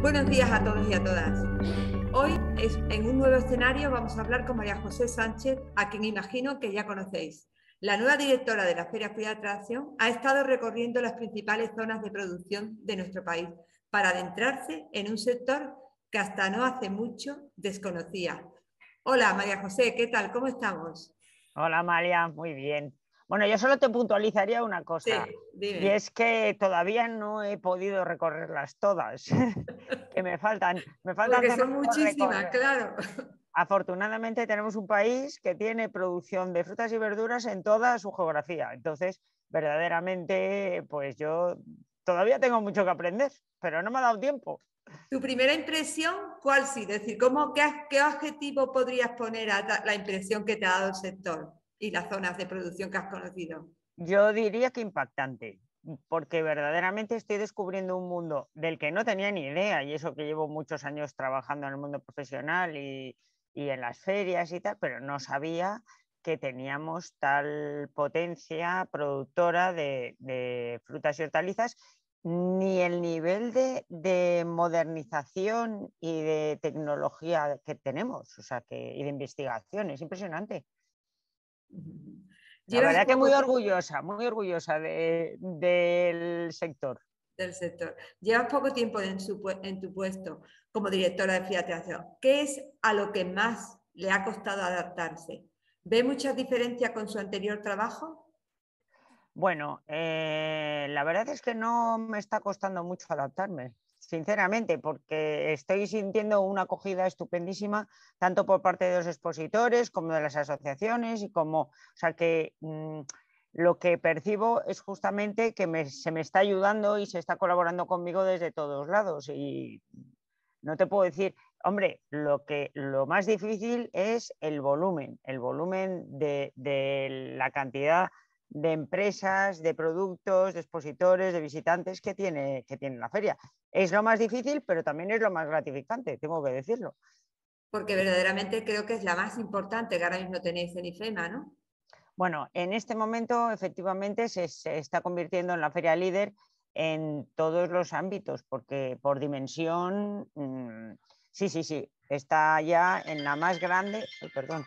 Buenos días a todos y a todas. Hoy, en un nuevo escenario, vamos a hablar con María José Sánchez, a quien imagino que ya conocéis. La nueva directora de la Feria Fría de Atracción ha estado recorriendo las principales zonas de producción de nuestro país para adentrarse en un sector que hasta no hace mucho desconocía. Hola María José, ¿qué tal? ¿Cómo estamos? Hola María, muy bien. Bueno, yo solo te puntualizaría una cosa, y es que todavía no he podido recorrerlas todas, que me faltan. Porque son muchísimas, claro. Afortunadamente tenemos un país que tiene producción de frutas y verduras en toda su geografía, entonces verdaderamente, pues yo todavía tengo mucho que aprender, pero no me ha dado tiempo. ¿Tu primera impresión cuál sí? Es decir, ¿cómo, qué, qué, objetivo podrías poner a la impresión que te ha dado el sector? y las zonas de producción que has conocido? Yo diría que impactante, porque verdaderamente estoy descubriendo un mundo del que no tenía ni idea y eso que llevo muchos años trabajando en el mundo profesional y, en las ferias y tal, pero no sabía que teníamos tal potencia productora de, frutas y hortalizas, ni el nivel de, de, modernización y de tecnología que tenemos, o sea, que, y de investigación, es impresionante. La verdad que muy orgullosa, muy orgullosa del sector. Del sector. Llevas poco tiempo en, tu puesto como directora de Fiat ¿Qué es a lo que más le ha costado adaptarse? ¿Ve mucha diferencia con su anterior trabajo? Bueno, eh, la verdad es que no me está costando mucho adaptarme sinceramente, porque estoy sintiendo una acogida estupendísima, tanto por parte de los expositores como de las asociaciones, y como, o sea que mm, lo que percibo es justamente que me, se me está ayudando y se está colaborando conmigo desde todos lados. Y no te puedo decir, hombre, lo, que, lo más difícil es el volumen, el volumen de, de la cantidad de empresas, de productos, de expositores, de visitantes que tiene, que la feria. Es lo más difícil, pero también es lo más gratificante, tengo que decirlo. Porque verdaderamente creo que es la más importante que ahora mismo tenéis en IFEMA, ¿no? Bueno, en este momento efectivamente se, está convirtiendo en la feria líder en todos los ámbitos, porque por dimensión, mm, sí, sí, sí, está ya en la más grande, perdón,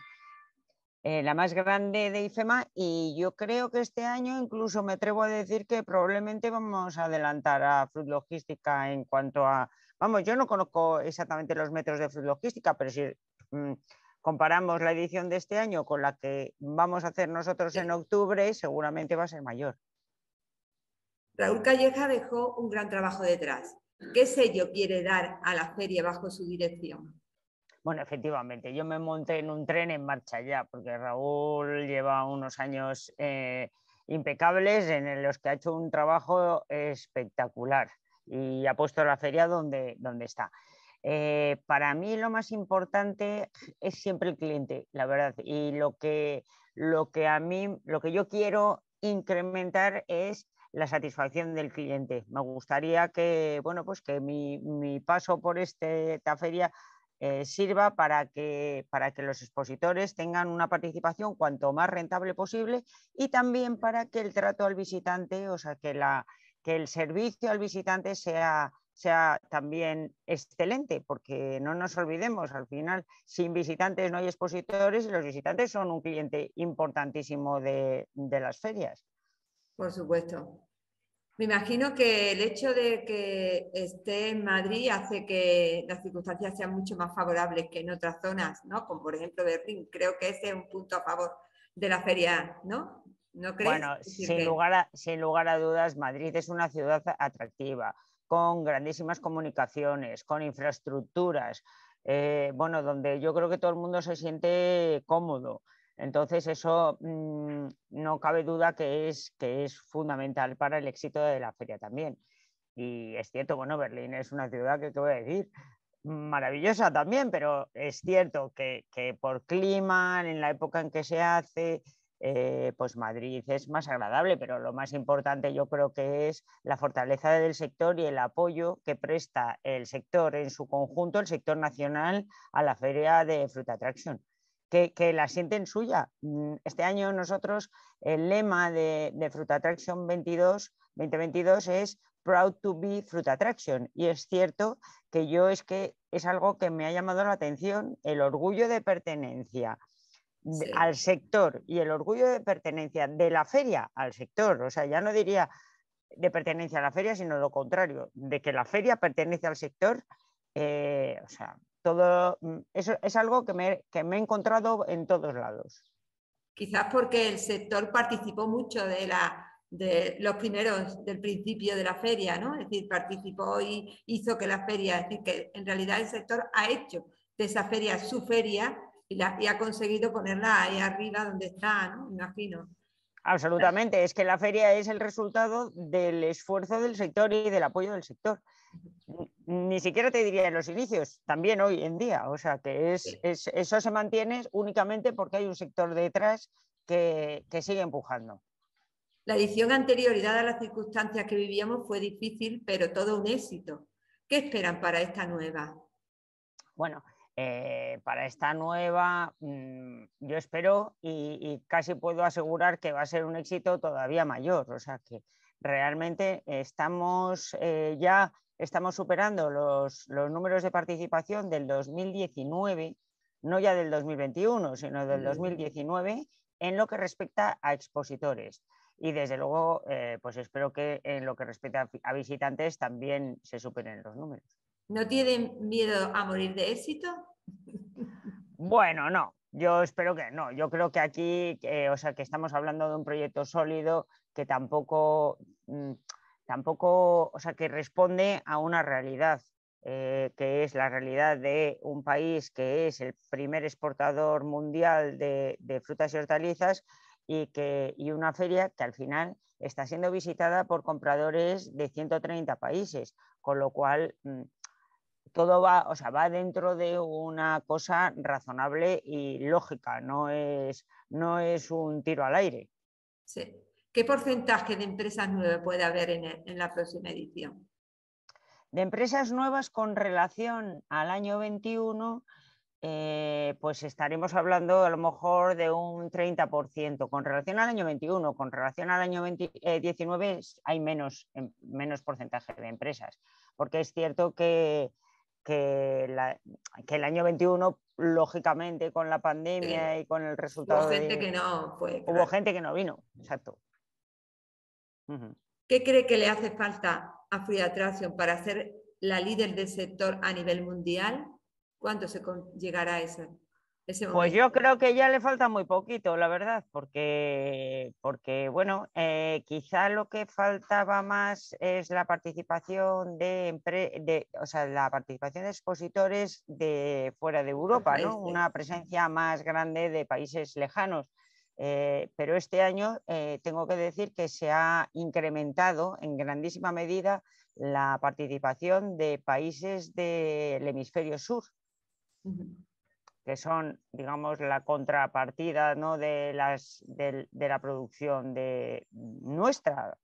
eh, la más grande de IFEMA y yo creo que este año incluso me atrevo a decir que probablemente vamos a adelantar a Fruit Logística en cuanto a, vamos, yo no conozco exactamente los metros de Fruit Logística, pero si mm, comparamos la edición de este año con la que vamos a hacer nosotros en octubre, seguramente va a ser mayor. Raúl Calleja dejó un gran trabajo detrás. ¿Qué sello quiere dar a la feria bajo su dirección? Bueno, efectivamente, yo me monté en un tren en marcha ya, porque Raúl lleva unos años eh, impecables en los que ha hecho un trabajo espectacular y ha puesto la feria donde, donde está. Eh, para mí lo más importante es siempre el cliente, la verdad. Y lo que, lo que a mí, lo que yo quiero incrementar es la satisfacción del cliente. Me gustaría que, bueno, pues que mi, mi paso por esta feria eh, sirva para que, para que los expositores tengan una participación cuanto más rentable posible y también para que el trato al visitante, o sea, que, la, que el servicio al visitante sea, sea también excelente, porque no nos olvidemos, al final sin visitantes no hay expositores y los visitantes son un cliente importantísimo de las ferias. Por supuesto, me imagino que el hecho de que esté en Madrid hace que las circunstancias sean mucho más favorables que en otras zonas, ¿no? Como por ejemplo Berlín. Creo que ese es un punto a favor de la feria, ¿no? ¿No Bueno, sin, lugar a, dudas, Madrid es una ciudad atractiva, con grandísimas comunicaciones, con infraestructuras, eh, bueno, donde yo creo que todo el mundo se siente cómodo. Entonces, eso mm, no cabe duda que es, fundamental para el éxito de la feria también. Y es cierto, bueno, Berlín es una ciudad que, te voy a decir? Maravillosa también, pero es cierto que, por clima, en la época en que se hace, eh, pues Madrid es más agradable, pero lo más importante yo creo que es la fortaleza del sector y el apoyo que presta el sector en su conjunto, el sector nacional, a la feria de fruta atracción que, la sienten suya. Mm, este año nosotros el lema de, Fruit Attraction 22, 2022 es Proud to be Fruit Attraction. Y es cierto que yo es que es algo que me ha llamado la atención, el orgullo de pertenencia al sector y el orgullo de pertenencia de la feria al sector. O sea, ya no diría de pertenencia a la feria, sino lo contrario, de que la feria pertenece al sector. Eh, o sea, todo, mm, eso es algo que me, he encontrado en todos lados. Quizás porque el sector participó mucho de la, de los primeros del principio de la feria, ¿no? Es decir, participó y hizo que la feria, es decir, que en realidad el sector ha hecho de esa feria su feria y, la, y ha conseguido ponerla ahí arriba donde está, ¿no? Imagino. Absolutamente, es que la feria es el resultado del esfuerzo del sector y del apoyo del sector. Ni siquiera te diría en los inicios, también hoy en día. O sea, que es, eso se mantiene únicamente porque hay un sector detrás que, sigue empujando. La edición anterior a dadas las circunstancias que vivíamos fue difícil, pero todo un éxito. ¿Qué esperan para esta nueva? Bueno, eh, para esta nueva, mm, yo espero y, casi puedo asegurar que va a ser un éxito todavía mayor. O sea que realmente estamos eh, ya estamos superando los, números de participación del 2019, no ya del 2021, sino del 2019 en lo que respecta a expositores. Y desde luego, eh, pues espero que en lo que respecta a visitantes también se superen los números. ¿No tienen miedo a morir de éxito? Bueno, no, yo espero que no. Yo creo que aquí, eh, o sea, que estamos hablando de un proyecto sólido que tampoco, mm, tampoco, o sea, que responde a una realidad. Eh, que es la realidad de un país que es el primer exportador mundial de, frutas y hortalizas y, que, una feria que al final está siendo visitada por compradores de 130 países, con lo cual mm, todo va, o va dentro de una cosa razonable y lógica, no es, no es un tiro al aire. Sí. ¿Qué porcentaje de empresas nuevas puede haber en, e, la próxima edición? De empresas nuevas con relación al año 21, eh, pues estaremos hablando a lo mejor de un 30%. Con relación al año 21, con relación al año 2019 19, eh, hay menos, em, menos porcentaje de empresas, porque es cierto que que, el año 21, lógicamente, con la pandemia y con el resultado. Hubo gente que no fue. Hubo gente que no vino, exacto. ¿Qué cree que le hace falta a Free Attraction para ser la líder del sector a nivel mundial? ¿Cuándo se llegará a eso? pues yo creo que ya le falta muy poquito, la verdad, porque, porque bueno, eh, quizá lo que faltaba más es la participación de, la participación de expositores de fuera de Europa, ¿no? Una presencia más grande de países lejanos. Eh, pero este año eh, tengo que decir que se ha incrementado en grandísima medida la participación de países del hemisferio sur que son, digamos, la contrapartida de, las, la producción de nuestra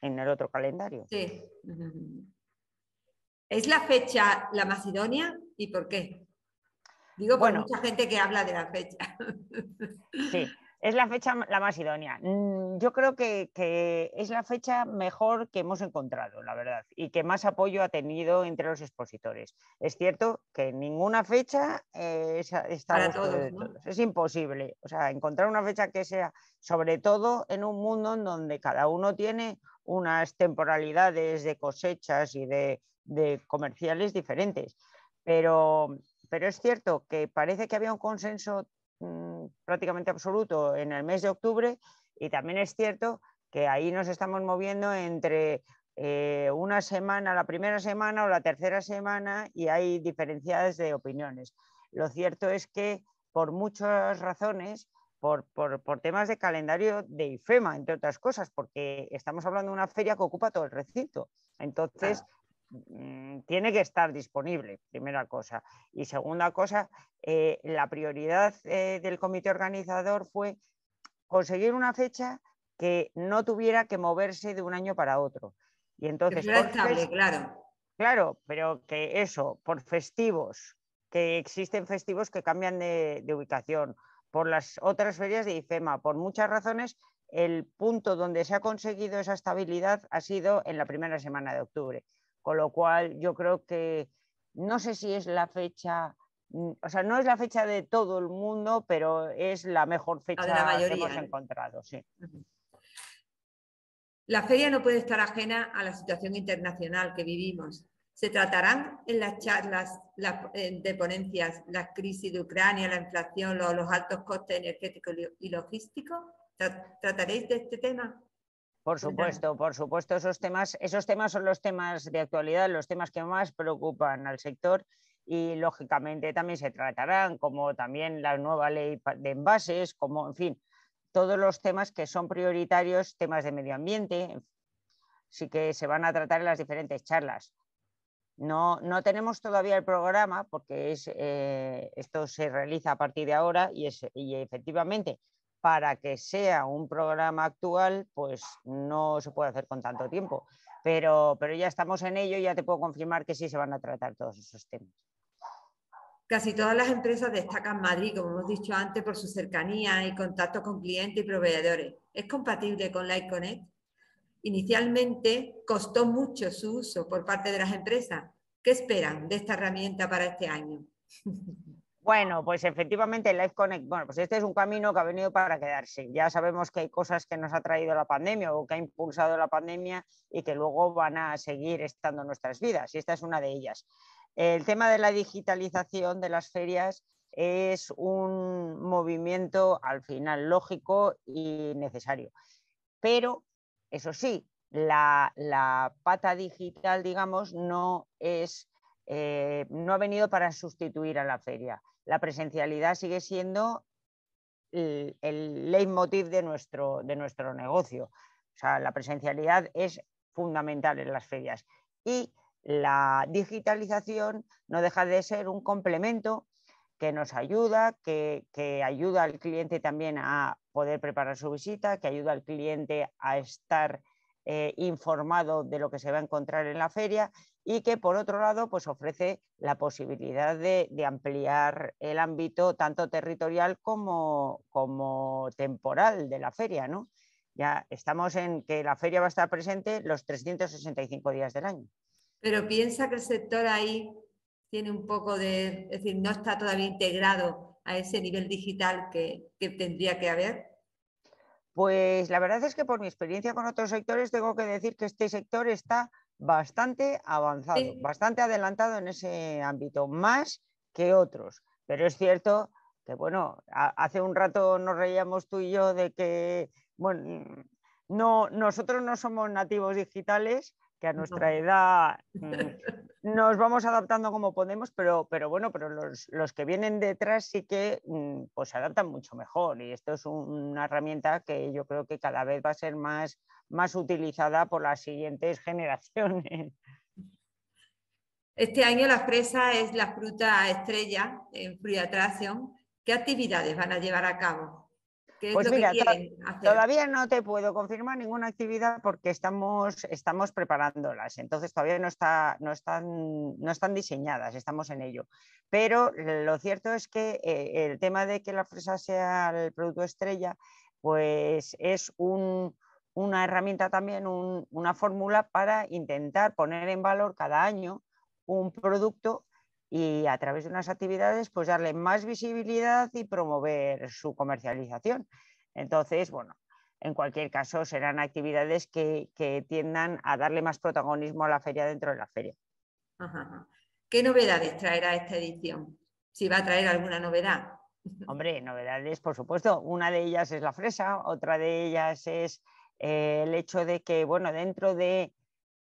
en el otro calendario. Sí. ¿Es la fecha la Macedonia y por qué? Digo, por bueno, mucha gente que habla de la fecha. Sí, es la fecha la más idónea. Mm, yo creo que, es la fecha mejor que hemos encontrado, la verdad, y que más apoyo ha tenido entre los expositores. Es cierto que ninguna fecha eh, está eh, todos, Es imposible. O sea, encontrar una fecha que sea, sobre todo en un mundo en donde cada uno tiene unas temporalidades de cosechas y de, comerciales diferentes. Pero, pero es cierto que parece que había un consenso Mm, prácticamente absoluto en el mes de octubre y también es cierto que ahí nos estamos moviendo entre eh, una semana, la primera semana o la tercera semana y hay diferencias de opiniones. Lo cierto es que por muchas razones, por, temas de calendario de IFEMA, entre otras cosas, porque estamos hablando de una feria que ocupa todo el recinto. Entonces, Mm, tiene que estar disponible, primera cosa. Y segunda cosa, eh, la prioridad eh, del comité organizador fue conseguir una fecha que no tuviera que moverse de un año para otro. Y entonces... claro. Claro, pero que eso, por festivos, que existen festivos que cambian de, de ubicación, por las otras ferias de IFEMA, por muchas razones, el punto donde se ha conseguido esa estabilidad ha sido en la primera semana de octubre. Con lo cual, yo creo que no sé si es la fecha, mm, o sea, no es la fecha de todo el mundo, pero es la mejor fecha la mayoría, que hemos encontrado. Sí. La feria no puede estar ajena a la situación internacional que vivimos. Se tratarán en las charlas las, de ponencias la crisis de Ucrania, la inflación, los, los altos costes energéticos y logísticos. ¿Trataréis de este tema? Por supuesto, por supuesto, esos temas, esos temas son los temas de actualidad, los temas que más preocupan al sector y lógicamente también se tratarán, como también la nueva ley de envases, como en fin, todos los temas que son prioritarios, temas de medio ambiente, sí que se van a tratar en las diferentes charlas. No, no tenemos todavía el programa porque eh, esto se realiza a partir de ahora y, y efectivamente para que sea un programa actual, pues no se puede hacer con tanto tiempo. Pero, pero ya estamos en ello y ya te puedo confirmar que sí se van a tratar todos esos temas. Casi todas las empresas destacan Madrid, como hemos dicho antes, por su cercanía y contacto con clientes y proveedores. ¿Es compatible con Connect? Inicialmente costó mucho su uso por parte de las empresas. ¿Qué esperan de esta herramienta para este año? Bueno, pues efectivamente, Life Connect, bueno, pues este es un camino que ha venido para quedarse. Ya sabemos que hay cosas que nos ha traído la pandemia o que ha impulsado la pandemia y que luego van a seguir estando nuestras vidas, y esta es una de ellas. El tema de la digitalización de las ferias es un movimiento al final lógico y necesario. Pero, eso sí, la, la pata digital, digamos, no es eh, no ha venido para sustituir a la feria. La presencialidad sigue siendo el, leitmotiv de nuestro, de nuestro negocio. O sea, la presencialidad es fundamental en las ferias. Y la digitalización no deja de ser un complemento que nos ayuda, que, que, ayuda al cliente también a poder preparar su visita, que ayuda al cliente a estar eh, informado de lo que se va a encontrar en la feria y que por otro lado pues ofrece la posibilidad de, ampliar el ámbito tanto territorial como, como temporal de la feria. ¿no? Ya estamos en que la feria va a estar presente los 365 días del año. Pero piensa que el sector ahí tiene un poco de, es decir, no está todavía integrado a ese nivel digital que tendría que haber. Pues la verdad es que por mi experiencia con otros sectores tengo que decir que este sector está bastante avanzado, bastante adelantado en ese ámbito, más que otros. Pero es cierto que, bueno, hace un rato nos reíamos tú y yo de que, bueno, no, nosotros no somos nativos digitales, que a nuestra edad mm, nos vamos adaptando como podemos, pero, pero bueno, pero los, que vienen detrás sí que mm, pues se adaptan mucho mejor y esto es una herramienta que yo creo que cada vez va a ser más, más utilizada por las siguientes generaciones. Este año la fresa es la fruta estrella en Fruit Attraction. ¿Qué actividades van a llevar a cabo? pues mira, todavía no te puedo confirmar ninguna actividad porque estamos, estamos preparándolas, entonces todavía no, no, están, no están diseñadas, estamos en ello. Pero lo cierto es que eh, el tema de que la fresa sea el producto estrella, pues es una herramienta también, una fórmula para intentar poner en valor cada año un producto y a través de unas actividades pues darle más visibilidad y promover su comercialización. Entonces, bueno, en cualquier caso serán actividades que, tiendan a darle más protagonismo a la feria dentro de la feria. ¿Qué novedades traerá esta edición? Si va a traer alguna novedad. Hombre, novedades, por supuesto. Una de ellas es la fresa, otra de ellas es eh, el hecho de que, bueno, dentro de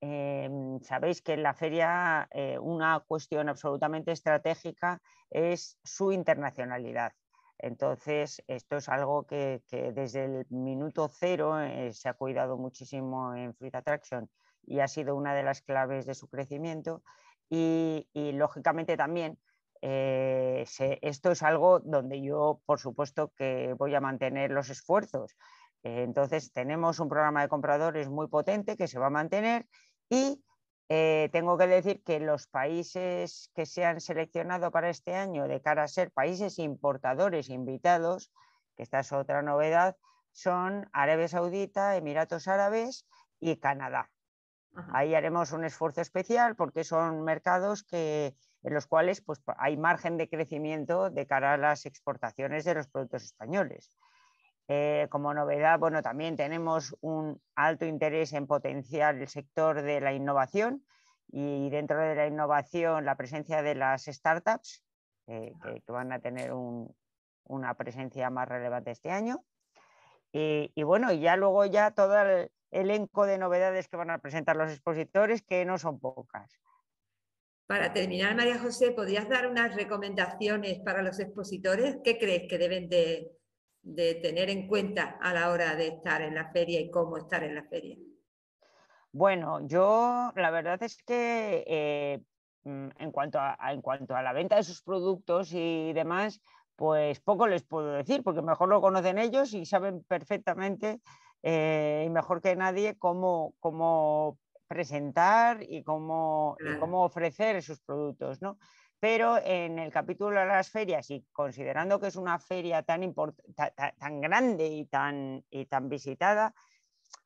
Em, sabéis que en la feria eh, una cuestión absolutamente estratégica es su internacionalidad. Entonces, esto es algo que, desde el minuto cero eh, se ha cuidado muchísimo en Fruit Attraction y ha sido una de las claves de su crecimiento. Y, lógicamente también eh, esto es algo donde yo, por supuesto, que voy a mantener los esfuerzos. Entonces tenemos un programa de compradores muy potente que se va a mantener y eh, tengo que decir que los países que se han seleccionado para este año de cara a ser países importadores invitados, que esta es otra novedad, son Arabia Saudita, Emiratos Árabes y Canadá. Ahí haremos un esfuerzo especial porque son mercados en los cuales pues, hay margen de crecimiento de cara a las exportaciones de los productos españoles. Eh, como novedad, bueno, también tenemos un alto interés en potenciar el sector de la innovación y dentro de la innovación la presencia de las startups, eh, que, van a tener una presencia más relevante este año. Y, bueno, y ya luego ya todo el elenco de novedades que van a presentar los expositores, que no son pocas. Para terminar, María José, ¿podrías dar unas recomendaciones para los expositores? ¿Qué crees que deben de, de tener en cuenta a la hora de estar en la feria y cómo estar en la feria? Bueno, yo la verdad es que eh, mm, en, cuanto a, en cuanto a la venta de sus productos y demás, pues poco les puedo decir, porque mejor lo conocen ellos y saben perfectamente eh, y mejor que nadie cómo, presentar y cómo, cómo ofrecer sus productos, ¿no? pero en el capítulo de las ferias y considerando que es una feria tan, grande y tan, y tan visitada,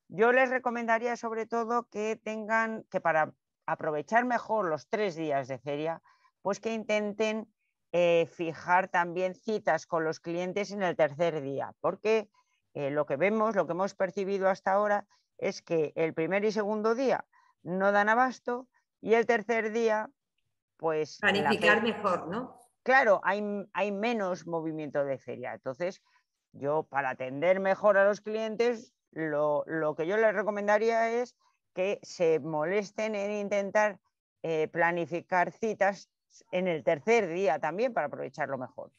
yo les recomendaría sobre todo que tengan, que para aprovechar mejor los tres días de feria, pues que intenten eh, fijar también citas con los clientes en el tercer día, porque eh, lo que vemos, lo que hemos percibido hasta ahora, es que el primer y segundo día no dan abasto y el tercer día pues, planificar mejor, ¿no? Claro, hay, hay menos movimiento de feria. Entonces, yo para atender mejor a los clientes, lo, que yo les recomendaría es que se molesten en intentar eh, planificar citas en el tercer día también para aprovecharlo mejor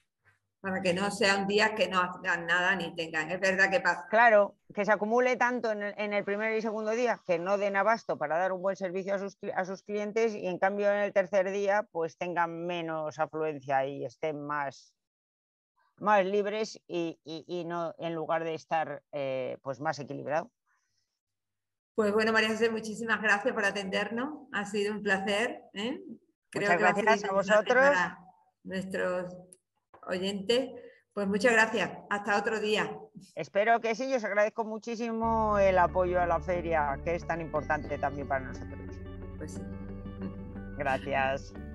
para que no sean días que no hagan nada ni tengan. Es verdad que pasa. Claro, que se acumule tanto en el, primer y segundo día que no den abasto para dar un buen servicio a sus, clientes y en cambio en el tercer día pues tengan menos afluencia y estén más, más libres y, no en lugar de estar eh, pues más equilibrado. Pues bueno, María José, muchísimas gracias por atendernos. Ha sido un placer. ¿eh? Muchas gracias a vosotros. nuestros oyente, pues muchas gracias. Hasta otro día. Espero que sí. Yo os agradezco muchísimo el apoyo a la feria, que es tan importante también para nosotros. Pues sí. Gracias.